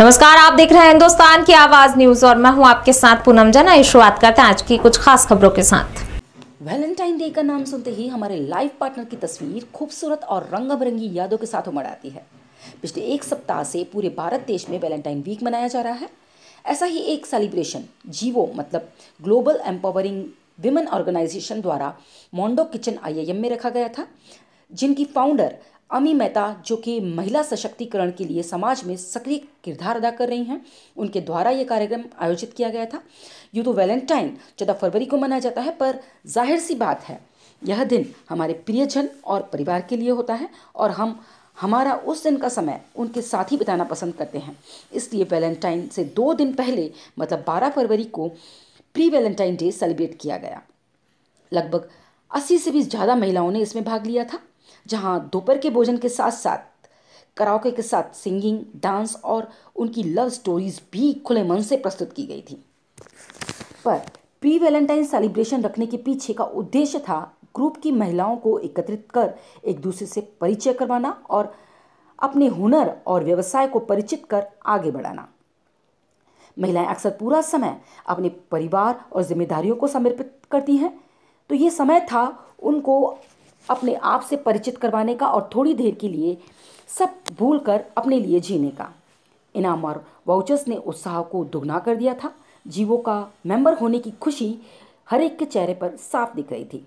नमस्कार आप देख रहे हैं हिंदुस्तान की आवाज न्यूज और मैं हूं आपके साथ पूनम जना ये शुरुआत करते हैं आज की कुछ खास खबरों के साथ वैलेंटाइन डे का नाम सुनते ही हमारे लाइफ पार्टनर की तस्वीर खूबसूरत और रंग बिरंगी यादों के साथ उमड़ आती है पिछले एक सप्ताह से पूरे भारत देश में वैलेंटाइन वीक मनाया जा रहा है ऐसा ही एक सेलिब्रेशन जीवो मतलब ग्लोबल एम्पावरिंग विमेन ऑर्गेनाइजेशन द्वारा मोंडो किचन आई में रखा गया था जिनकी फाउंडर अमी मेहता जो कि महिला सशक्तिकरण के लिए समाज में सक्रिय किरदार अदा कर रही हैं उनके द्वारा ये कार्यक्रम आयोजित किया गया था यूँ तो वैलेंटाइन चौदह फरवरी को मनाया जाता है पर जाहिर सी बात है यह दिन हमारे प्रियजन और परिवार के लिए होता है और हम हमारा उस दिन का समय उनके साथ ही बिताना पसंद करते हैं इसलिए वैलेंटाइन से दो दिन पहले मतलब 12 फरवरी को प्री वैलेंटाइन डे सेलिब्रेट किया गया लगभग 80 से भी ज़्यादा महिलाओं ने इसमें भाग लिया था जहां दोपहर के भोजन के साथ साथ कराओके के साथ सिंगिंग डांस और उनकी लव स्टोरीज भी खुले मन से प्रस्तुत की गई थी पर प्री वैलेंटाइन सेलिब्रेशन रखने के पीछे का उद्देश्य था ग्रुप की महिलाओं को एकत्रित कर एक दूसरे से परिचय करवाना और अपने हुनर और व्यवसाय को परिचित कर आगे बढ़ाना महिलाएं अक्सर पूरा समय अपने परिवार और जिम्मेदारियों को समर्पित करती हैं तो ये समय था उनको अपने आप से परिचित करवाने का और थोड़ी देर के लिए सब भूल कर अपने लिए जीने का इनाम और वाउचर्स ने उत्साह को दुगना कर दिया था जीवो का मेंबर होने की खुशी हर एक के चेहरे पर साफ दिख रही थी